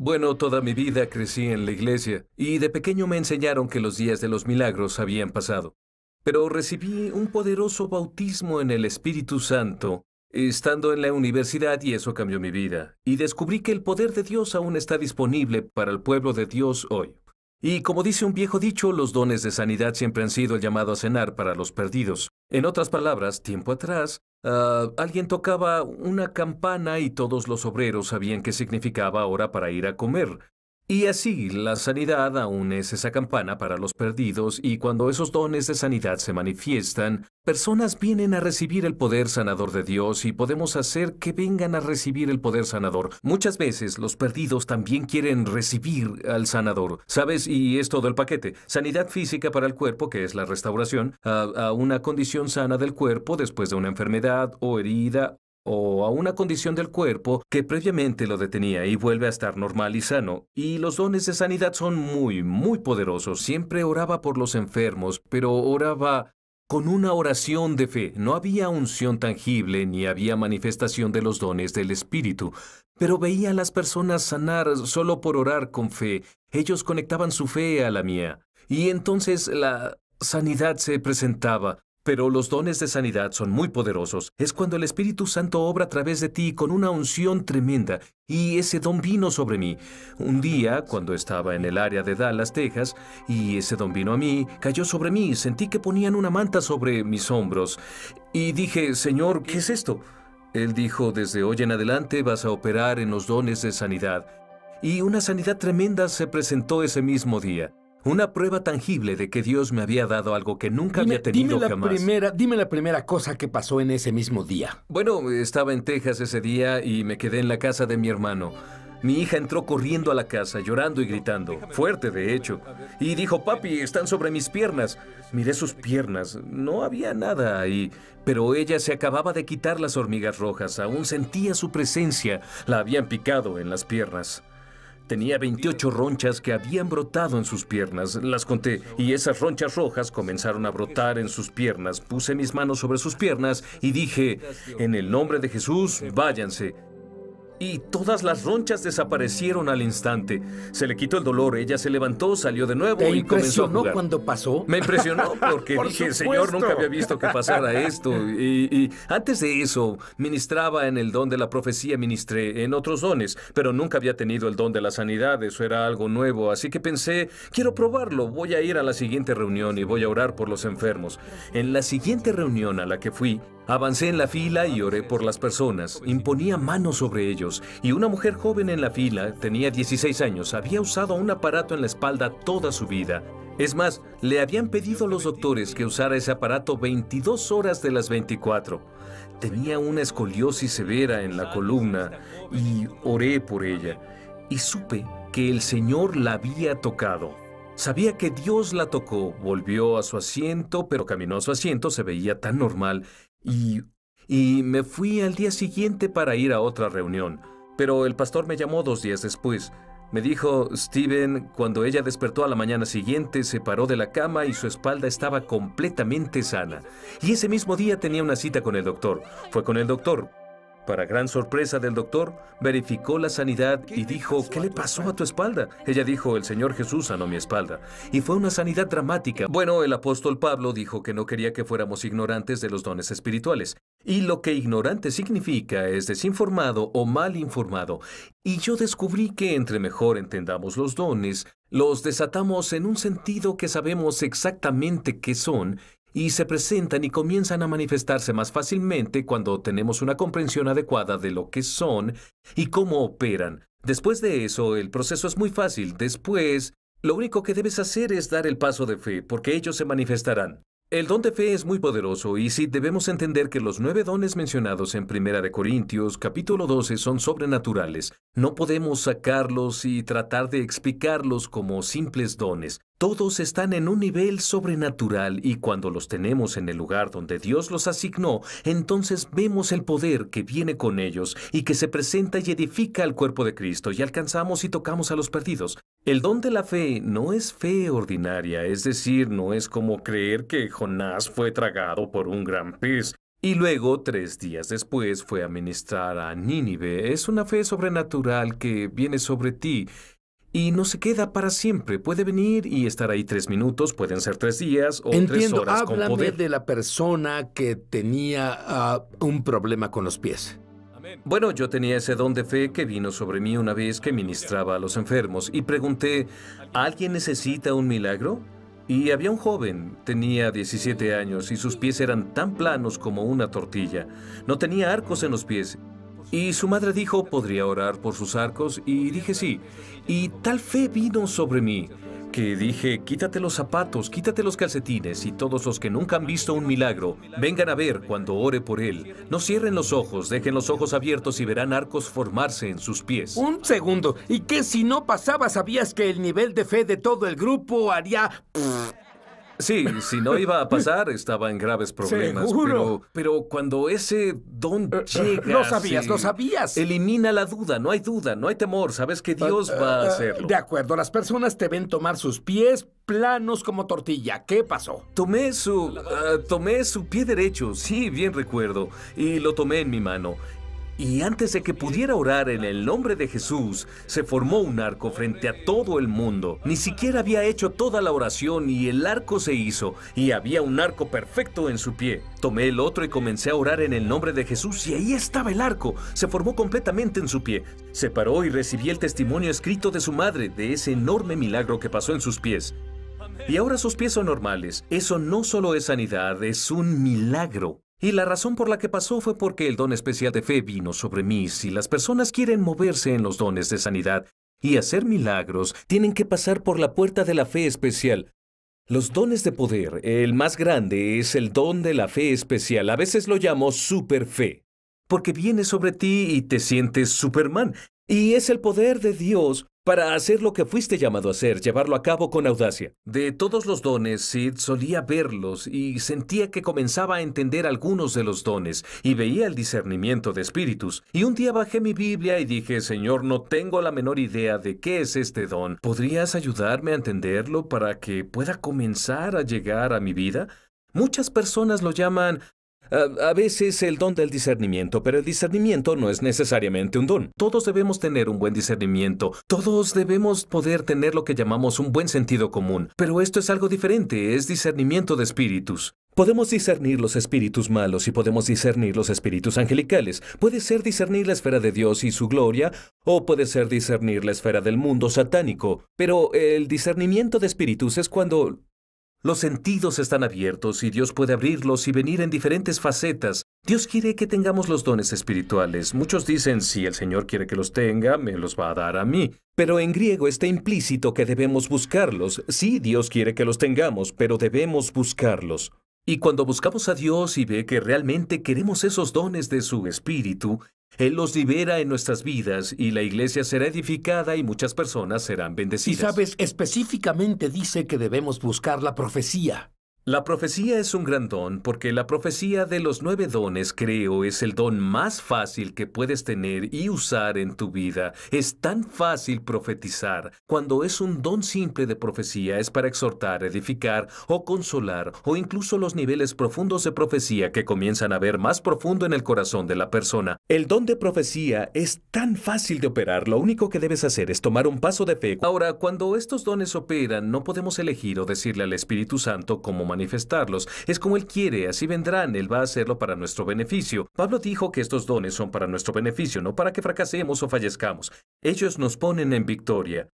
Bueno, toda mi vida crecí en la iglesia y de pequeño me enseñaron que los días de los milagros habían pasado. Pero recibí un poderoso bautismo en el Espíritu Santo estando en la universidad y eso cambió mi vida. Y descubrí que el poder de Dios aún está disponible para el pueblo de Dios hoy. Y como dice un viejo dicho, los dones de sanidad siempre han sido llamados llamado a cenar para los perdidos. En otras palabras, tiempo atrás, ah, alguien tocaba una campana y todos los obreros sabían qué significaba hora para ir a comer. Y así, la sanidad aún es esa campana para los perdidos y cuando esos dones de sanidad se manifiestan, personas vienen a recibir el poder sanador de Dios y podemos hacer que vengan a recibir el poder sanador. Muchas veces los perdidos también quieren recibir al sanador, ¿sabes? Y es todo el paquete. Sanidad física para el cuerpo, que es la restauración, a, a una condición sana del cuerpo después de una enfermedad o herida o a una condición del cuerpo que previamente lo detenía y vuelve a estar normal y sano. Y los dones de sanidad son muy, muy poderosos. Siempre oraba por los enfermos, pero oraba con una oración de fe. No había unción tangible ni había manifestación de los dones del Espíritu, pero veía a las personas sanar solo por orar con fe. Ellos conectaban su fe a la mía. Y entonces la sanidad se presentaba. Pero los dones de sanidad son muy poderosos. Es cuando el Espíritu Santo obra a través de ti con una unción tremenda, y ese don vino sobre mí. Un día, cuando estaba en el área de Dallas, Texas, y ese don vino a mí, cayó sobre mí, sentí que ponían una manta sobre mis hombros, y dije, Señor, ¿qué es esto? Él dijo, desde hoy en adelante vas a operar en los dones de sanidad. Y una sanidad tremenda se presentó ese mismo día. Una prueba tangible de que Dios me había dado algo que nunca había tenido jamás. Primera, dime la primera cosa que pasó en ese mismo día. Bueno, estaba en Texas ese día y me quedé en la casa de mi hermano. Mi hija entró corriendo a la casa, llorando y gritando, fuerte de hecho, y dijo, papi, están sobre mis piernas. Miré sus piernas, no había nada ahí, pero ella se acababa de quitar las hormigas rojas, aún sentía su presencia, la habían picado en las piernas. Tenía 28 ronchas que habían brotado en sus piernas. Las conté y esas ronchas rojas comenzaron a brotar en sus piernas. Puse mis manos sobre sus piernas y dije, en el nombre de Jesús, váyanse y todas las ronchas desaparecieron al instante. Se le quitó el dolor, ella se levantó, salió de nuevo y comenzó a impresionó cuando pasó? Me impresionó porque dije, señor, nunca había visto que pasara esto. Y, y, antes de eso, ministraba en el don de la profecía, ministré en otros dones, pero nunca había tenido el don de la sanidad, eso era algo nuevo. Así que pensé, quiero probarlo, voy a ir a la siguiente reunión y voy a orar por los enfermos. En la siguiente reunión a la que fui, Avancé en la fila y oré por las personas. Imponía manos sobre ellos. Y una mujer joven en la fila, tenía 16 años, había usado un aparato en la espalda toda su vida. Es más, le habían pedido a los doctores que usara ese aparato 22 horas de las 24. Tenía una escoliosis severa en la columna y oré por ella. Y supe que el Señor la había tocado. Sabía que Dios la tocó, volvió a su asiento, pero caminó a su asiento, se veía tan normal y, y me fui al día siguiente para ir a otra reunión, pero el pastor me llamó dos días después. Me dijo, Steven, cuando ella despertó a la mañana siguiente, se paró de la cama y su espalda estaba completamente sana. Y ese mismo día tenía una cita con el doctor. Fue con el doctor, para gran sorpresa del doctor, verificó la sanidad y dijo, ¿qué le pasó a tu espalda? Ella dijo, el Señor Jesús sanó mi espalda. Y fue una sanidad dramática. Bueno, el apóstol Pablo dijo que no quería que fuéramos ignorantes de los dones espirituales. Y lo que ignorante significa es desinformado o mal informado. Y yo descubrí que entre mejor entendamos los dones, los desatamos en un sentido que sabemos exactamente qué son y se presentan y comienzan a manifestarse más fácilmente cuando tenemos una comprensión adecuada de lo que son y cómo operan. Después de eso, el proceso es muy fácil. Después, lo único que debes hacer es dar el paso de fe, porque ellos se manifestarán. El don de fe es muy poderoso y sí debemos entender que los nueve dones mencionados en 1 de Corintios capítulo 12 son sobrenaturales. No podemos sacarlos y tratar de explicarlos como simples dones. Todos están en un nivel sobrenatural y cuando los tenemos en el lugar donde Dios los asignó, entonces vemos el poder que viene con ellos y que se presenta y edifica al cuerpo de Cristo y alcanzamos y tocamos a los perdidos. El don de la fe no es fe ordinaria, es decir, no es como creer que Jonás fue tragado por un gran pez. Y luego, tres días después, fue a ministrar a Nínive. Es una fe sobrenatural que viene sobre ti y no se queda para siempre. Puede venir y estar ahí tres minutos, pueden ser tres días o Entiendo. tres horas de la persona que tenía ah, un problema con los pies. Bueno, yo tenía ese don de fe que vino sobre mí una vez que ministraba a los enfermos y pregunté, ¿alguien necesita un milagro? Y había un joven, tenía 17 años y sus pies eran tan planos como una tortilla. No tenía arcos en los pies y su madre dijo, ¿podría orar por sus arcos? Y dije sí. Y tal fe vino sobre mí, que dije, quítate los zapatos, quítate los calcetines, y todos los que nunca han visto un milagro, vengan a ver cuando ore por él. No cierren los ojos, dejen los ojos abiertos y verán arcos formarse en sus pies. Un segundo, ¿y qué si no pasaba? ¿Sabías que el nivel de fe de todo el grupo haría... Sí, si no iba a pasar, estaba en graves problemas. Pero, pero cuando ese don eh, eh, llega. Lo sabías, lo sabías. Elimina la duda, no hay duda, no hay temor. Sabes que Dios eh, va a hacerlo. De acuerdo, las personas te ven tomar sus pies planos como tortilla. ¿Qué pasó? Tomé su. Ah, tomé su pie derecho, sí, bien recuerdo. Y lo tomé en mi mano y antes de que pudiera orar en el nombre de Jesús, se formó un arco frente a todo el mundo. Ni siquiera había hecho toda la oración y el arco se hizo, y había un arco perfecto en su pie. Tomé el otro y comencé a orar en el nombre de Jesús y ahí estaba el arco. Se formó completamente en su pie. Se paró y recibí el testimonio escrito de su madre de ese enorme milagro que pasó en sus pies. Y ahora sus pies son normales. Eso no solo es sanidad, es un milagro. Y la razón por la que pasó fue porque el don especial de fe vino sobre mí. Si las personas quieren moverse en los dones de sanidad y hacer milagros, tienen que pasar por la puerta de la fe especial. Los dones de poder, el más grande es el don de la fe especial. A veces lo llamo superfe, porque viene sobre ti y te sientes Superman. Y es el poder de Dios para hacer lo que fuiste llamado a hacer, llevarlo a cabo con audacia. De todos los dones, Sid solía verlos y sentía que comenzaba a entender algunos de los dones y veía el discernimiento de espíritus. Y un día bajé mi Biblia y dije, Señor, no tengo la menor idea de qué es este don. ¿Podrías ayudarme a entenderlo para que pueda comenzar a llegar a mi vida? Muchas personas lo llaman a, veces el don del discernimiento, pero el discernimiento no es necesariamente un don. Todos debemos tener un buen discernimiento, todos debemos poder tener lo que llamamos un buen sentido común, pero esto es algo diferente, es discernimiento de espíritus. Podemos discernir los espíritus malos y podemos discernir los espíritus angelicales. Puede ser discernir la esfera de Dios y su gloria, o puede ser discernir la esfera del mundo satánico. Pero el discernimiento de espíritus es cuando los sentidos están abiertos y Dios puede abrirlos y venir en diferentes facetas. Dios quiere que tengamos los dones espirituales. Muchos dicen, si el Señor quiere que los tenga, me los va a dar a mí. Pero en griego está implícito que debemos buscarlos. Sí, Dios quiere que los tengamos, pero debemos buscarlos. Y cuando buscamos a Dios y ve que realmente queremos esos dones de su espíritu, él los libera en nuestras vidas y la iglesia será edificada y muchas personas serán bendecidas. Y sabes, específicamente dice que debemos buscar la profecía. La profecía es un gran don porque la profecía de los nueve dones creo es el don más fácil que puedes tener y usar en tu vida. Es tan fácil profetizar. Cuando es un don simple de profecía es para exhortar, edificar o consolar o incluso los niveles profundos de profecía que comienzan a ver más profundo en el corazón de la persona. El don de profecía es tan fácil de operar. Lo único que debes hacer es tomar un paso de fe. Ahora, cuando estos dones operan, no podemos elegir o decirle al Espíritu Santo cómo manifestarlos. Es como Él quiere, así vendrán, Él va a hacerlo para nuestro beneficio. Pablo dijo que estos dones son para nuestro beneficio, no para que fracasemos o fallezcamos. Ellos nos ponen en victoria.